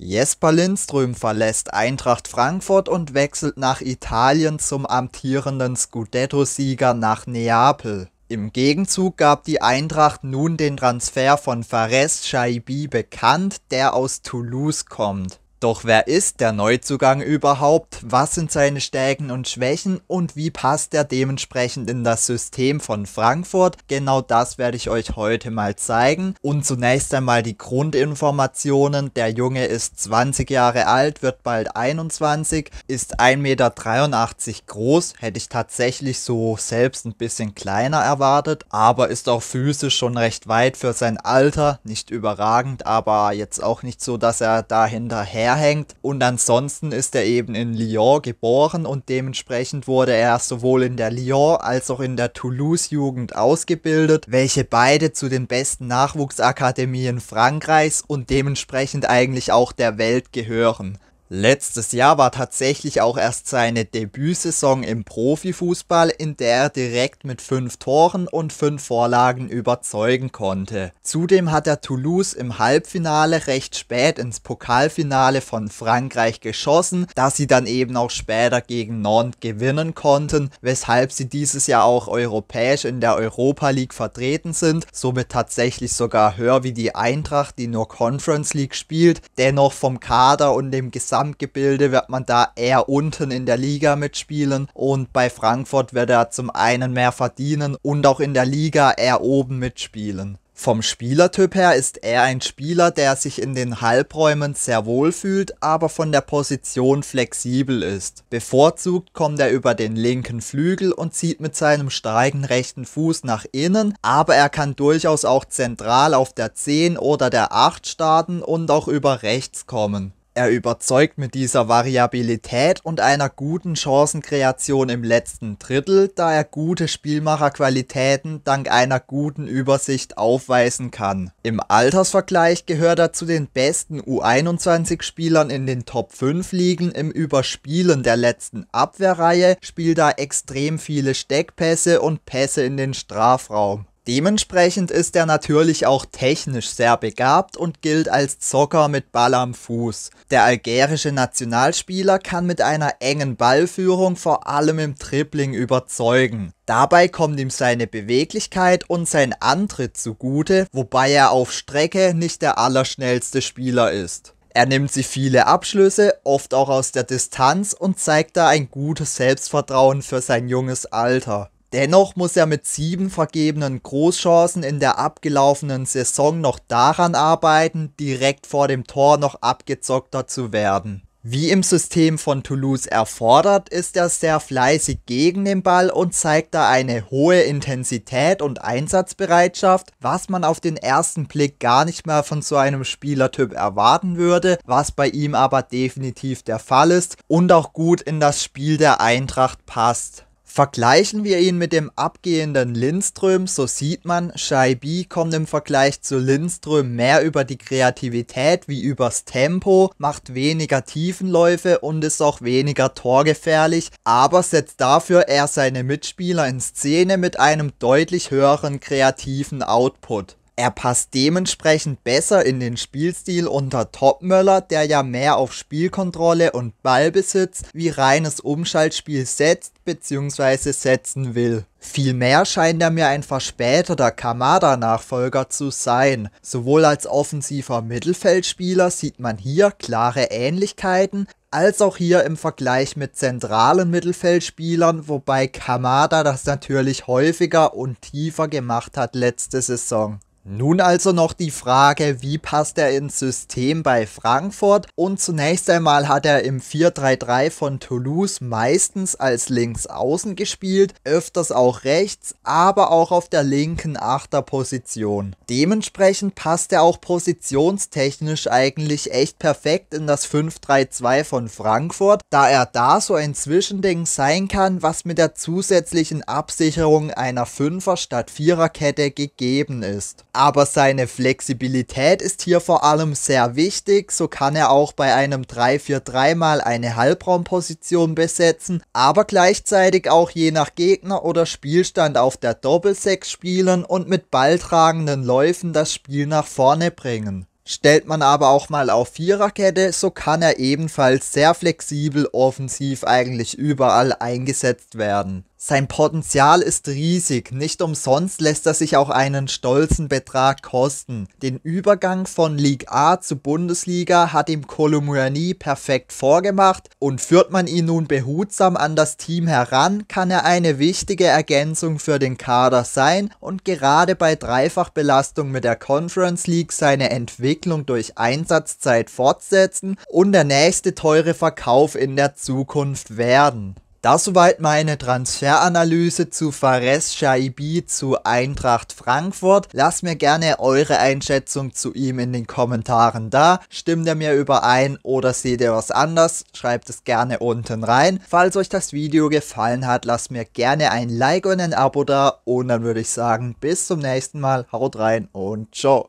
Jesper Lindström verlässt Eintracht Frankfurt und wechselt nach Italien zum amtierenden Scudetto-Sieger nach Neapel. Im Gegenzug gab die Eintracht nun den Transfer von Fares Shaibi bekannt, der aus Toulouse kommt. Doch wer ist der Neuzugang überhaupt? Was sind seine Stärken und Schwächen und wie passt er dementsprechend in das System von Frankfurt? Genau das werde ich euch heute mal zeigen. Und zunächst einmal die Grundinformationen. Der Junge ist 20 Jahre alt, wird bald 21, ist 1,83 Meter groß, hätte ich tatsächlich so selbst ein bisschen kleiner erwartet, aber ist auch physisch schon recht weit für sein Alter, nicht überragend, aber jetzt auch nicht so, dass er dahinterher hängt. Und ansonsten ist er eben in Lyon geboren und dementsprechend wurde er sowohl in der Lyon als auch in der Toulouse-Jugend ausgebildet, welche beide zu den besten Nachwuchsakademien Frankreichs und dementsprechend eigentlich auch der Welt gehören. Letztes Jahr war tatsächlich auch erst seine Debütsaison im Profifußball, in der er direkt mit fünf Toren und fünf Vorlagen überzeugen konnte. Zudem hat er Toulouse im Halbfinale recht spät ins Pokalfinale von Frankreich geschossen, das sie dann eben auch später gegen Nantes gewinnen konnten, weshalb sie dieses Jahr auch europäisch in der Europa League vertreten sind, somit tatsächlich sogar höher wie die Eintracht, die nur Conference League spielt, dennoch vom Kader und dem Gesamt Stammgebilde wird man da eher unten in der Liga mitspielen und bei Frankfurt wird er zum einen mehr verdienen und auch in der Liga eher oben mitspielen. Vom Spielertyp her ist er ein Spieler, der sich in den Halbräumen sehr wohl fühlt, aber von der Position flexibel ist. Bevorzugt kommt er über den linken Flügel und zieht mit seinem starken rechten Fuß nach innen, aber er kann durchaus auch zentral auf der 10 oder der 8 starten und auch über rechts kommen. Er überzeugt mit dieser Variabilität und einer guten Chancenkreation im letzten Drittel, da er gute Spielmacherqualitäten dank einer guten Übersicht aufweisen kann. Im Altersvergleich gehört er zu den besten U21-Spielern in den Top 5 Ligen im Überspielen der letzten Abwehrreihe, spielt er extrem viele Steckpässe und Pässe in den Strafraum. Dementsprechend ist er natürlich auch technisch sehr begabt und gilt als Zocker mit Ball am Fuß. Der algerische Nationalspieler kann mit einer engen Ballführung vor allem im Tripling überzeugen. Dabei kommt ihm seine Beweglichkeit und sein Antritt zugute, wobei er auf Strecke nicht der allerschnellste Spieler ist. Er nimmt sich viele Abschlüsse, oft auch aus der Distanz und zeigt da ein gutes Selbstvertrauen für sein junges Alter. Dennoch muss er mit sieben vergebenen Großchancen in der abgelaufenen Saison noch daran arbeiten, direkt vor dem Tor noch abgezockter zu werden. Wie im System von Toulouse erfordert, ist er sehr fleißig gegen den Ball und zeigt da eine hohe Intensität und Einsatzbereitschaft, was man auf den ersten Blick gar nicht mehr von so einem Spielertyp erwarten würde, was bei ihm aber definitiv der Fall ist und auch gut in das Spiel der Eintracht passt. Vergleichen wir ihn mit dem abgehenden Lindström, so sieht man, Scheibi kommt im Vergleich zu Lindström mehr über die Kreativität wie übers Tempo, macht weniger Tiefenläufe und ist auch weniger torgefährlich, aber setzt dafür eher seine Mitspieler in Szene mit einem deutlich höheren kreativen Output er passt dementsprechend besser in den Spielstil unter Topmöller, der ja mehr auf Spielkontrolle und Ballbesitz wie reines Umschaltspiel setzt bzw. setzen will. Vielmehr scheint er mir ein verspäteter Kamada-Nachfolger zu sein. Sowohl als offensiver Mittelfeldspieler sieht man hier klare Ähnlichkeiten, als auch hier im Vergleich mit zentralen Mittelfeldspielern, wobei Kamada das natürlich häufiger und tiefer gemacht hat letzte Saison. Nun also noch die Frage, wie passt er ins System bei Frankfurt? Und zunächst einmal hat er im 4-3-3 von Toulouse meistens als Linksaußen gespielt, öfters auch rechts, aber auch auf der linken Achterposition. Dementsprechend passt er auch positionstechnisch eigentlich echt perfekt in das 5-3-2 von Frankfurt, da er da so ein Zwischending sein kann, was mit der zusätzlichen Absicherung einer 5er statt 4er Kette gegeben ist aber seine Flexibilität ist hier vor allem sehr wichtig. So kann er auch bei einem 3-4-3 mal eine Halbraumposition besetzen, aber gleichzeitig auch je nach Gegner oder Spielstand auf der Doppelsechs spielen und mit balltragenden Läufen das Spiel nach vorne bringen. Stellt man aber auch mal auf Viererkette, so kann er ebenfalls sehr flexibel offensiv eigentlich überall eingesetzt werden. Sein Potenzial ist riesig, nicht umsonst lässt er sich auch einen stolzen Betrag kosten. Den Übergang von Ligue A zu Bundesliga hat ihm Kolumani perfekt vorgemacht und führt man ihn nun behutsam an das Team heran, kann er eine wichtige Ergänzung für den Kader sein und gerade bei Dreifachbelastung mit der Conference League seine Entwicklung durch Einsatzzeit fortsetzen und der nächste teure Verkauf in der Zukunft werden. Das soweit meine Transferanalyse zu Fares Shaibi zu Eintracht Frankfurt. Lasst mir gerne eure Einschätzung zu ihm in den Kommentaren da. Stimmt ihr mir überein oder seht ihr was anders? Schreibt es gerne unten rein. Falls euch das Video gefallen hat, lasst mir gerne ein Like und ein Abo da. Und dann würde ich sagen, bis zum nächsten Mal. Haut rein und ciao.